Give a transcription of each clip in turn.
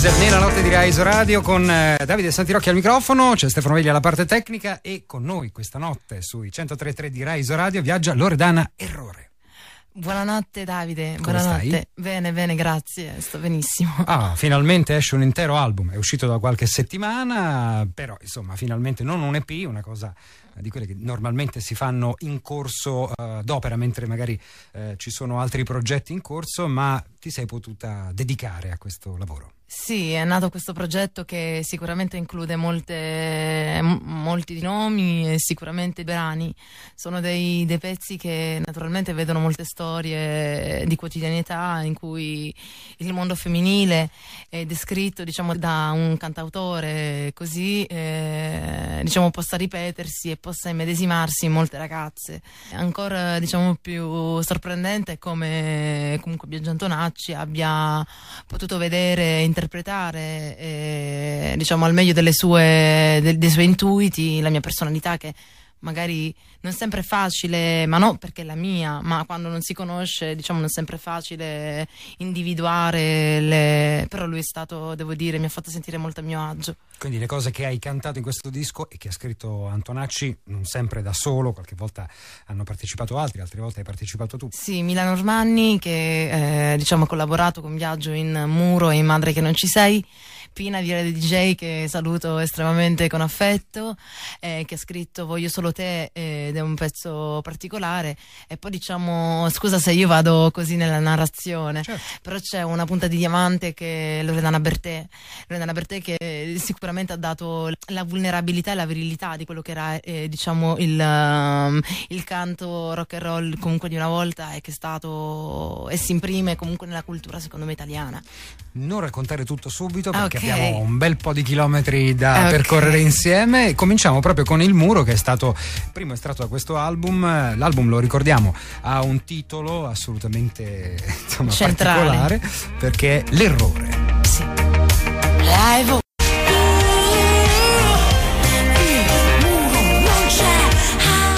Days nella notte di Rise Radio con eh, Davide Santirocchi al microfono, c'è Stefano Veglia alla parte tecnica e con noi questa notte sui 103.3 di Rise Radio viaggia Loredana Errore. Buonanotte Davide, Come buonanotte. Stai? Bene, bene, grazie, sto benissimo. Ah, finalmente esce un intero album, è uscito da qualche settimana, però insomma finalmente non un EP, una cosa eh, di quelle che normalmente si fanno in corso eh, d'opera, mentre magari eh, ci sono altri progetti in corso, ma ti sei potuta dedicare a questo lavoro. Sì, è nato questo progetto che sicuramente include molte, m- molti nomi e sicuramente brani. Sono dei, dei, pezzi che naturalmente vedono molte storie di quotidianità in cui il mondo femminile è descritto diciamo, da un cantautore così eh, diciamo, possa ripetersi e possa possa immedesimarsi in molte ragazze. Ancora diciamo più sorprendente è come comunque Biagio Antonacci abbia potuto vedere, interpretare eh, diciamo al meglio sue, de, dei suoi intuiti la mia personalità che magari non sempre è facile, ma non perché è la mia, ma quando non si conosce, diciamo, non sempre è facile individuare le... però lui è stato, devo dire, mi ha fatto sentire molto a mio agio. Quindi le cose che hai cantato in questo disco e che ha scritto Antonacci, non sempre da solo, qualche volta hanno partecipato altri, altre volte hai partecipato tu. Sì, Milano Ormanni che eh, diciamo ha collaborato con Viaggio in Muro e in Madre che non ci sei, Pina di Vira DJ che saluto estremamente con affetto, eh, che ha scritto Voglio solo te eh, ed è un pezzo particolare e poi diciamo scusa se io vado così nella narrazione certo. però c'è una punta di diamante che è Loredana Bertè Loredana Bertè che sicuramente ha dato la vulnerabilità e la virilità di quello che era eh, diciamo il, um, il, canto rock and roll comunque di una volta e che è stato e si imprime comunque nella cultura secondo me italiana non raccontare tutto subito perché okay. abbiamo un bel po' di chilometri da okay. percorrere insieme cominciamo proprio con il muro che è stato primo estratto dedicato a questo album. L'album, lo ricordiamo, ha un titolo assolutamente insomma, particolare perché è L'errore. Sì. Live.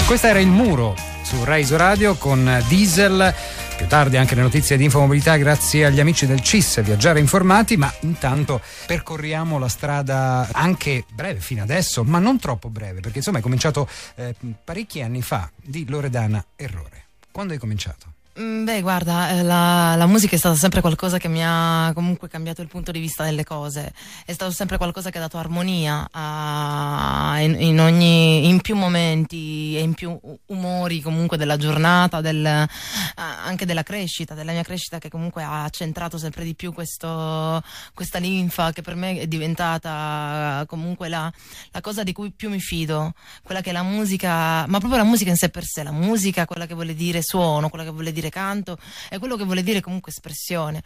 Questo era il muro su Raiso Radio con Diesel più tardi anche le notizie di infomobilità grazie agli amici del CIS Viaggiare Informati, ma intanto percorriamo la strada anche breve fino adesso, ma non troppo breve, perché insomma è cominciato eh, parecchi anni fa di Loredana Errore. Quando hai cominciato? Mm, beh, guarda, eh, la, la, musica è stata sempre qualcosa che mi ha comunque cambiato il punto di vista delle cose. È stato sempre qualcosa che ha dato armonia a, in, in, ogni, in, più momenti e in più umori comunque della giornata, del, anche della crescita, della mia crescita che comunque ha centrato sempre di più questo, questa linfa che per me è diventata comunque la, la cosa di cui più mi fido, quella che è la musica, ma proprio la musica in sé per sé, la musica, quella che vuole dire suono, quella che vuole dire canto, è quello che vuole dire comunque espressione.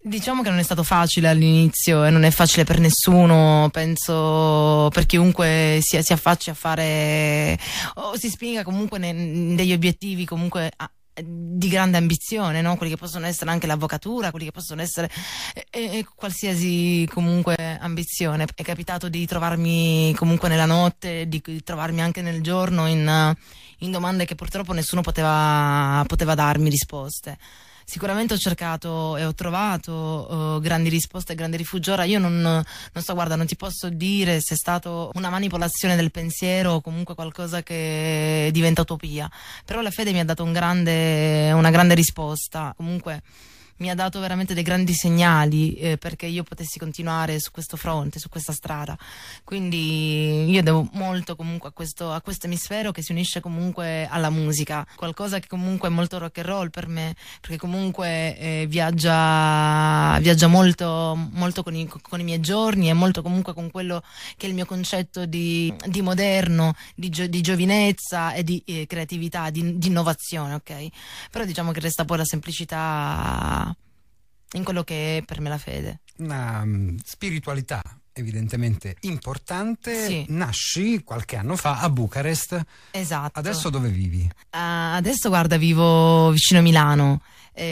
Diciamo che non è stato facile all'inizio e non è facile per nessuno, penso per chiunque si, si affacci a fare o si spinga comunque negli obiettivi comunque a, di grande ambizione, no? quelli che possono essere anche l'avvocatura, quelli che possono essere eh, eh, qualsiasi comunque ambizione. È capitato di trovarmi comunque nella notte, di, di trovarmi anche nel giorno in, in, domande che purtroppo nessuno poteva, poteva darmi risposte sicuramente ho cercato e ho trovato uh, grandi risposte e grande rifugio. Ora io non, non so, guarda, non ti posso dire se è stato una manipolazione del pensiero o comunque qualcosa che diventa utopia, però la fede mi ha dato un grande, una grande risposta. Comunque mi ha dato veramente dei grandi segnali eh, perché io potessi continuare su questo fronte, su questa strada. Quindi io devo molto comunque a questo, a questo emisfero che si unisce comunque alla musica, qualcosa che comunque è molto rock and roll per me, perché comunque eh, viaggia, viaggia molto, molto con, i, con, i, miei giorni e molto comunque con quello che è il mio concetto di, di moderno, di, gio, di, giovinezza e di eh, creatività, di, di innovazione, ok? Però diciamo che resta poi la semplicità in quello che è per me la fede. Una mm, spiritualità evidentemente importante. Sì. Nasci qualche anno fa a Bucarest. Esatto. Adesso dove vivi? Uh, adesso guarda, vivo vicino a Milano e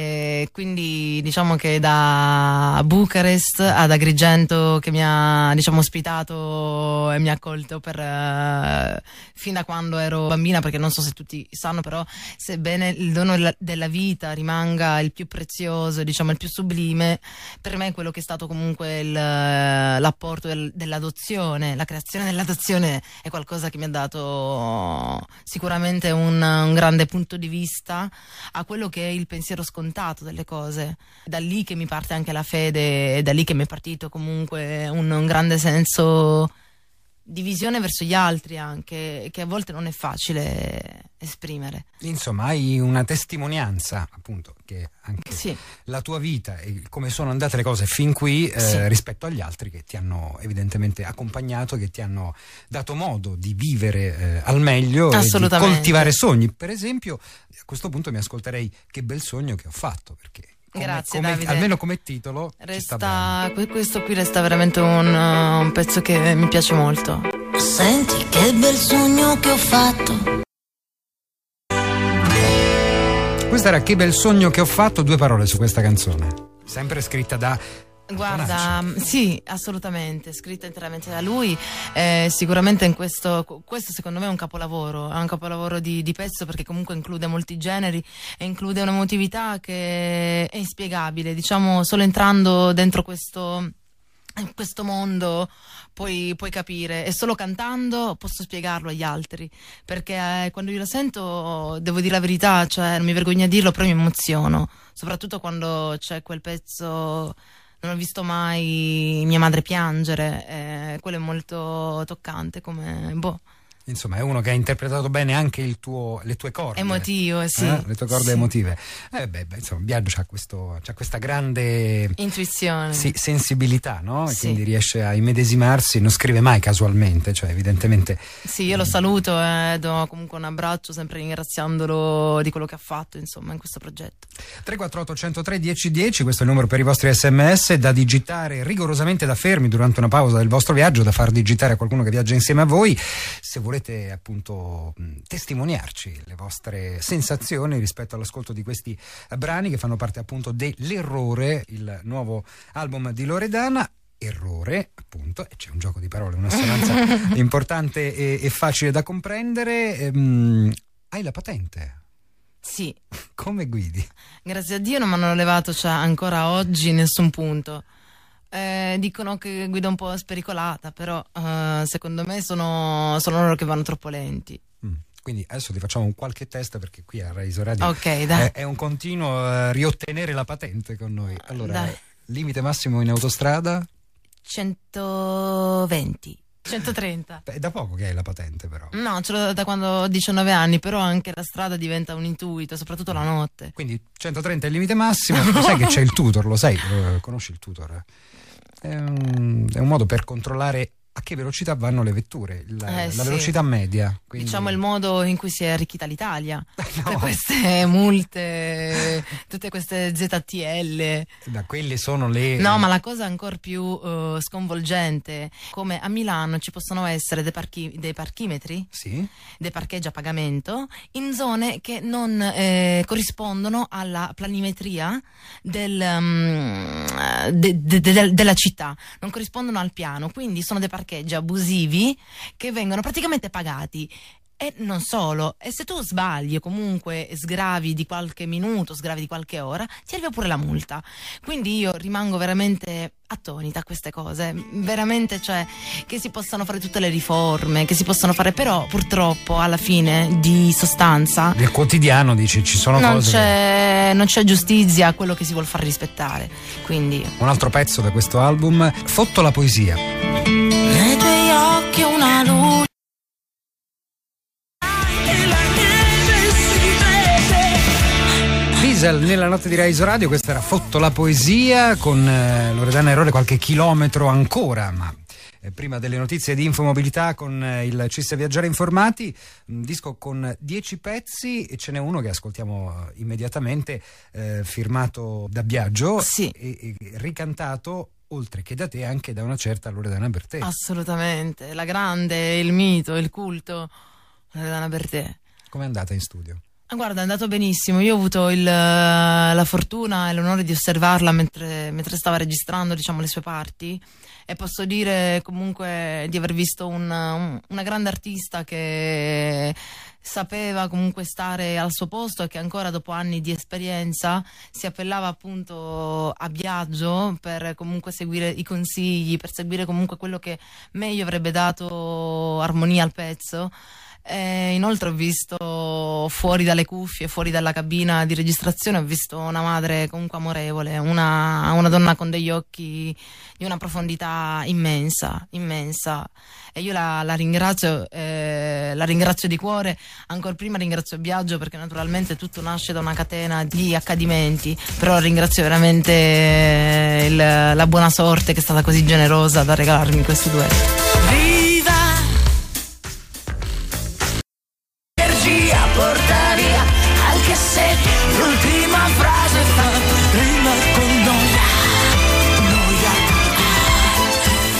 eh, quindi diciamo che da Bucarest ad Agrigento che mi ha diciamo, ospitato e mi ha accolto per, uh, fin da quando ero bambina perché non so se tutti sanno però sebbene il dono della vita rimanga il più prezioso diciamo il più sublime per me quello che è stato comunque il, eh, l'apporto del, dell'adozione la creazione dell'adozione è qualcosa che mi ha dato sicuramente un, un grande punto di vista a quello che è il pensiero scolastico scontato delle cose. Da lì che mi parte anche la fede, da lì che mi è partito comunque un, un grande senso divisione verso gli altri anche, che a volte non è facile esprimere. Insomma, hai una testimonianza, appunto, che anche sì. la tua vita e come sono andate le cose fin qui eh, sì. rispetto agli altri che ti hanno evidentemente accompagnato, che ti hanno dato modo di vivere eh, al meglio e di coltivare sogni. Per esempio, a questo punto mi ascolterei che bel sogno che ho fatto, perché Grazie come, Davide. Almeno come titolo. Resta, questo qui resta veramente un, uh, un pezzo che mi piace molto. Senti che bel sogno che ho fatto. Questo era Che bel sogno che ho fatto, due parole su questa canzone sempre scritta da Guarda, mm, sì, assolutamente, scritta interamente da lui. Eh, sicuramente in questo, questo secondo me è un capolavoro, è un capolavoro di, di, pezzo perché comunque include molti generi e include un'emotività che è inspiegabile. Diciamo, solo entrando dentro questo, questo mondo puoi, puoi, capire e solo cantando posso spiegarlo agli altri perché eh, quando io la sento devo dire la verità, cioè non mi vergogno a dirlo, però mi emoziono, soprattutto quando c'è quel pezzo non ho visto mai mia madre piangere, eh, quello è molto toccante come boh insomma è uno che ha interpretato bene anche tuo, le tue corde. emotive eh? sì. Eh? Le tue corde sì. emotive. Eh beh, beh, insomma, Biagio ha, questa grande intuizione, sì, sensibilità, no? Sì. Quindi riesce a immedesimarsi, non scrive mai casualmente, cioè evidentemente. Sì, io lo mm. saluto e eh, do comunque un abbraccio, sempre ringraziandolo di quello che ha fatto, insomma, in questo progetto. 348 103 1010, questo è il numero per i vostri sms da digitare rigorosamente da fermi durante una pausa del vostro viaggio, da far digitare a qualcuno che viaggia insieme a voi. Se volete dovete appunto testimoniarci le vostre sensazioni rispetto all'ascolto di questi eh, brani che fanno parte appunto dell'Errore, il nuovo album di Loredana errore, appunto, e c'è un gioco di parole, un'assonanza importante e, e, facile da comprendere. Ehm, hai la patente? Sì. Come guidi? Grazie a Dio non mi hanno levato cioè, ancora oggi nessun punto. Eh, dicono che guida un po' spericolata, però eh, secondo me sono, sono, loro che vanno troppo lenti. Mm. Quindi adesso ti facciamo un qualche test perché qui a Raiso Radio okay, è, è, un continuo eh, riottenere la patente con noi. Ah, allora, dai. limite massimo in autostrada? 120. 130. È da poco che hai la patente, però. No, ce l'ho da quando ho 19 anni, però anche la strada diventa un intuito, soprattutto la mm. notte. Quindi 130 è il limite massimo. sai che c'è il tutor, lo sai? Eh, conosci il tutor? è ehm, un, è un modo per controllare a che velocità vanno le vetture, la, eh, la sì. velocità media. Quindi... Diciamo il modo in cui si è arricchita l'Italia, no. queste multe, tutte queste ZTL. Da quelle sono le... No, ma la cosa ancora più uh, sconvolgente, come a Milano ci possono essere dei, parchi... dei parchimetri, sì. dei parcheggi a pagamento, in zone che non eh, corrispondono alla planimetria del, um, de, de, de, della città, non corrispondono al piano, quindi sono dei parcheggi parcheggi abusivi che vengono praticamente pagati. E non solo, e se tu sbagli o comunque sgravi di qualche minuto, sgravi di qualche ora, ti arriva pure la multa. Quindi io rimango veramente attonita a queste cose, veramente cioè che si possano fare tutte le riforme, che si possano fare, però purtroppo alla fine di sostanza... Del quotidiano dici ci sono non cose... C'è, non c'è giustizia a quello che si vuole far rispettare, quindi... Un altro pezzo da questo album, Fotto la poesia occhio una luce. nella notte di Raiso Radio, questa era Fotto la poesia con eh, Loredana Errore qualche chilometro ancora, ma eh, prima delle notizie di infomobilità con eh, il CIS Viaggiare Informati, un disco con dieci pezzi e ce n'è uno che ascoltiamo eh, immediatamente, eh, firmato da Biagio sì. e, e ricantato oltre che da te, anche da una certa Loredana Bertè. Assolutamente, la grande, il mito, il culto, Loredana Bertè. è andata in studio? Ah, guarda, è andato benissimo. Io ho avuto il, la fortuna e l'onore di osservarla mentre, mentre stava registrando diciamo, le sue parti e posso dire comunque di aver visto un, un, una grande artista che sapeva comunque stare al suo posto e che ancora dopo anni di esperienza si appellava appunto a Biagio per comunque seguire i consigli, per seguire comunque quello che meglio avrebbe dato armonia al pezzo. E inoltre ho visto fuori dalle cuffie, fuori dalla cabina di registrazione, ho visto una madre comunque amorevole, una, una donna con degli occhi di una profondità immensa, immensa. E io la, la ringrazio, eh, la ringrazio di cuore ancora prima ringrazio Biagio perché naturalmente tutto nasce da una catena di accadimenti, però ringrazio veramente il, la buona sorte che è stata così generosa da regalarmi questo duello.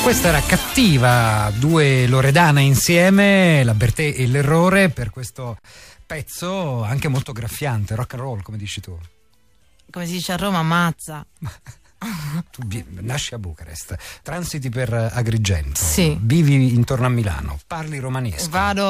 Questa era cattiva, due Loredana insieme, la Bertè e l'errore per questo pezzo anche molto graffiante, rock and roll come dici tu. Come si dice a Roma, mazza. Ah, tu nasci a Bucarest, transiti per Agrigento, sì. vivi intorno a Milano, parli romanesco. Vado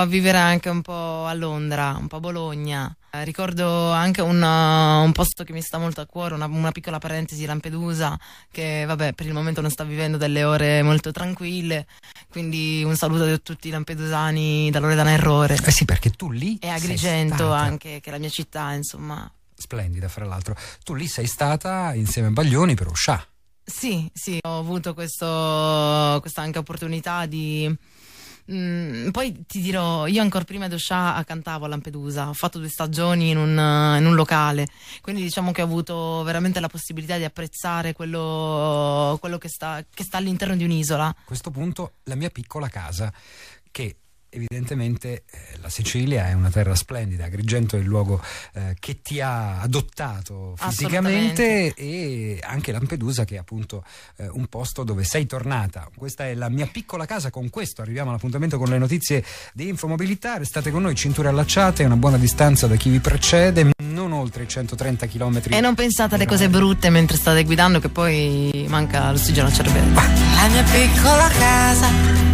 a vivere anche un po' a Londra, un po' a Bologna. Eh, ricordo anche una, eh, un posto che mi sta molto a cuore, una, una, piccola parentesi, Lampedusa, che vabbè per il momento non sta vivendo delle ore molto tranquille, quindi un saluto a tutti i lampedusani da Loredana Errore. Eh sì, perché tu lì... E Agrigento anche, che è la mia città, insomma splendida fra l'altro. Tu lì sei stata insieme a Baglioni per Osha. Sì, sì, ho avuto questo, questa anche opportunità di... Mm, poi ti dirò, io ancora prima di Osha cantavo a Lampedusa, ho fatto due stagioni in un, in un, locale, quindi diciamo che ho avuto veramente la possibilità di apprezzare quello, quello che, sta, che sta all'interno di un'isola. A questo punto la mia piccola casa, che evidentemente eh, la Sicilia è una terra splendida, Agrigento è il luogo eh, che ti ha adottato fisicamente e anche Lampedusa che è appunto eh, un posto dove sei tornata. Questa è la mia piccola casa, con questo arriviamo all'appuntamento con le notizie di Infomobilità, restate con noi, cinture allacciate, una buona distanza da chi vi precede, non oltre i 130 km. E non pensate alle cose brutte mentre state guidando che poi manca l'ossigeno al cervello. La mia piccola casa